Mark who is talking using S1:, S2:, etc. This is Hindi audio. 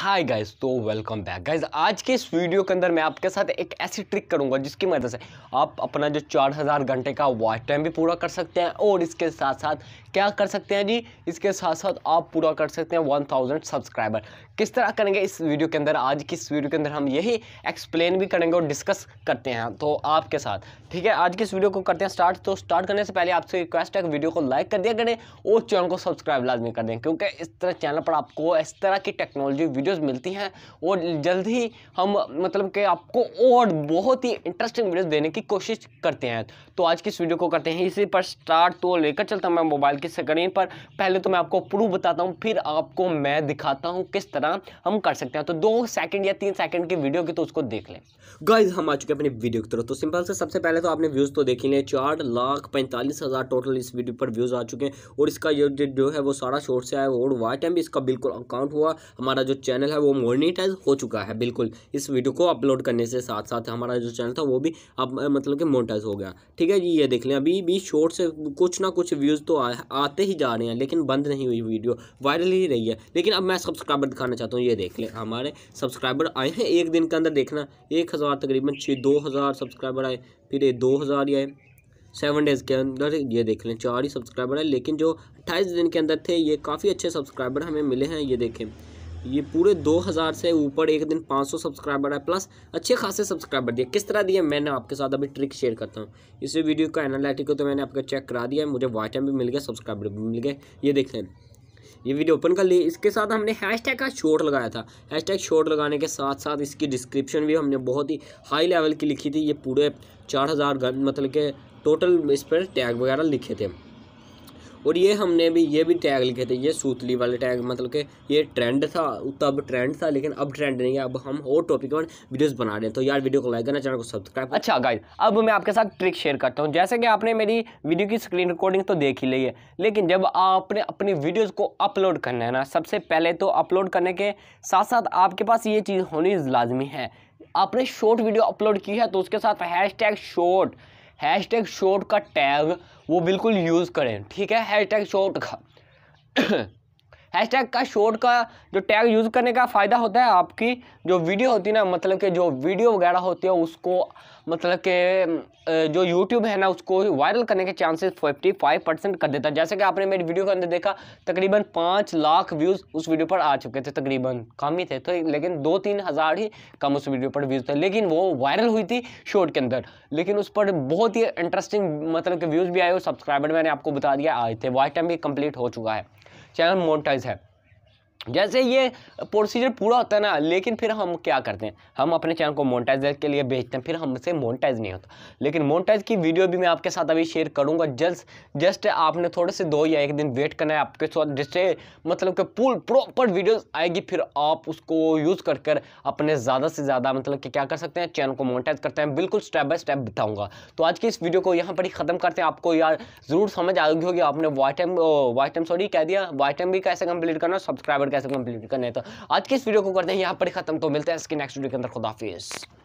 S1: हाय गाइस तो वेलकम बैक गाइस आज के इस वीडियो के अंदर मैं आपके साथ एक ऐसी ट्रिक करूंगा जिसकी मदद से आप अपना जो 4000 घंटे का वॉच टाइम भी पूरा कर सकते हैं और इसके साथ साथ क्या कर सकते हैं जी इसके साथ साथ आप पूरा कर सकते हैं 1000 सब्सक्राइबर किस तरह करेंगे इस वीडियो के अंदर आज की इस वीडियो के अंदर हम यही एक्सप्लेन भी करेंगे और डिस्कस करते हैं तो आपके साथ ठीक है आज की इस वीडियो को करते हैं स्टार्ट तो स्टार्ट करने से पहले आपसे रिक्वेस्ट है वीडियो को लाइक कर दिया करें और चैनल को सब्सक्राइब लाजमी कर दें क्योंकि इस तरह चैनल पर आपको इस तरह की टेक्नोलॉजी वीडियो वीडियोस मिलती हैं और जल्द ही हम मतलब कि आपको और बहुत ही इंटरेस्टिंग वीडियोस देने की कोशिश करते हैं तो आज की इस वीडियो को करते हैं इसी पर स्टार्ट तो लेकर चलता हूँ मैं मोबाइल की स्क्रीन पर पहले तो मैं आपको प्रूफ बताता हूँ फिर आपको मैं दिखाता हूँ किस तरह हम कर सकते हैं तो दो सेकेंड या तीन सेकेंड की वीडियो की तो उसको देख लें गाइज हम आ चुके हैं अपनी वीडियो की तरफ तो सिंपल से सबसे पहले तो आपने व्यूज़ तो देखी लें चार लाख पैंतालीस हज़ार टोटल इस वीडियो पर व्यूज़ आ चुके हैं और इसका ये जो है वो सारा शोर से आया और वाई टाइम भी इसका बिल्कुल अकाउंट हुआ हमारा जो चैनल चैनल है वो मोनिटाइज हो चुका है बिल्कुल इस वीडियो को अपलोड करने से साथ साथ हमारा जो चैनल था वो भी अब मतलब कि मोनिटाइज हो गया ठीक है जी ये देख लें अभी भी शॉर्ट से कुछ ना कुछ व्यूज़ तो आ, आते ही जा रहे हैं लेकिन बंद नहीं हुई वीडियो वायरल ही रही है लेकिन अब मैं सब्सक्राइबर दिखाना चाहता हूँ ये देख लें हमारे सब्सक्राइबर आए हैं एक दिन के अंदर देखना एक हज़ार तकरीबन छः दो हज़ार सब्सक्राइबर आए फिर ये दो हज़ार ही आए सेवन डेज़ के अंदर ये देख लें चार ही सब्सक्राइबर है लेकिन जो अट्ठाईस दिन के अंदर थे ये काफ़ी अच्छे सब्सक्राइबर हमें मिले हैं ये देखें ये पूरे 2000 से ऊपर एक दिन 500 सब्सक्राइबर है प्लस अच्छे खासे सब्सक्राइबर दिए किस तरह दिए मैंने आपके साथ अभी ट्रिक शेयर करता हूँ इस वीडियो का एनालिटिकल तो मैंने आपका चेक करा दिया है मुझे वाई भी मिल गया सब्सक्राइबर भी मिल गए ये देख लें ये वीडियो ओपन कर ली इसके साथ हमने हैशटैग का शॉर्ट लगाया था हैशटैग शॉर्ट लगाने के साथ साथ इसकी डिस्क्रिप्शन भी हमने बहुत ही हाई लेवल की लिखी थी ये पूरे चार हज़ार मतलब के टोटल इस पर टैग वगैरह लिखे थे और ये हमने भी ये भी टैग लिखे थे ये सूतली वाले टैग मतलब कि ये ट्रेंड था तब ट्रेंड था लेकिन अब ट्रेंड नहीं है अब हम और टॉपिक पर वीडियोस बना रहे हैं तो यार वीडियो को लाइक करना चैनल को सब्सक्राइब अच्छा गाइज अब मैं आपके साथ ट्रिक शेयर करता हूँ जैसे कि आपने मेरी वीडियो की स्क्रीन रिकॉर्डिंग तो देख ही ली है लेकिन जब आपने अपनी वीडियोज़ को अपलोड करना है ना सबसे पहले तो अपलोड करने के साथ साथ आपके पास ये चीज़ होनी लाजमी है आपने शॉर्ट वीडियो अपलोड की है तो उसके साथ hashtag short hashtag short का टैग वो बिल्कुल यूज़ करें ठीक है हैश टैग शॉर्ट का हैशटैग का शॉर्ट का जो टैग यूज़ करने का फ़ायदा होता है आपकी जो वीडियो होती है ना मतलब कि जो वीडियो वगैरह होती है उसको मतलब के जो यूट्यूब है ना उसको वायरल करने के चांसेस फिफ्टी फाइव परसेंट कर देता है जैसे कि आपने मेरी वीडियो के अंदर देखा तकरीबन पाँच लाख व्यूज़ उस वीडियो पर आ चुके थे तकरीबन कम ही थे तो लेकिन दो तीन हज़ार ही कम उस वीडियो पर व्यूज़ थे लेकिन वो वायरल हुई थी शॉर्ट के अंदर लेकिन उस पर बहुत ही इंटरेस्टिंग मतलब के व्यूज़ भी आए और सब्सक्राइबर मैंने आपको बता दिया आए थे वाइट टाइम भी कंप्लीट हो चुका है चैनल मोनेटाइज है जैसे ये प्रोसीजर पूरा होता है ना लेकिन फिर हम क्या करते हैं हम अपने चैनल को मोनटाइज के लिए भेजते हैं फिर हमसे मोनटाइज नहीं होता लेकिन मोनटाइज की वीडियो भी मैं आपके साथ अभी शेयर करूंगा जस्ट जस्ट आपने थोड़े से दो या एक दिन वेट करना है आपके साथ जिससे मतलब कि पूल प्रॉपर वीडियोज आएगी फिर आप उसको यूज़ कर कर अपने ज़्यादा से ज़्यादा मतलब कि क्या कर सकते हैं चैनल को मोनटाइज करते हैं बिल्कुल स्टेप बाय स्टेप बताऊँगा तो आज की इस वीडियो को यहाँ पर ही ख़त्म करते हैं आपको यार ज़रूर समझ आएगी होगी आपने why time why time sorry कह दिया वाई टाइम भी कैसे कंप्लीट करना सब्सक्राइबर कैसे कंप्लीट करने तो आज के इस वीडियो को करते हैं यहाँ पर खत्म तो मिलते हैं इसके नेक्स्ट वीडियो के अंदर खुदाफिज़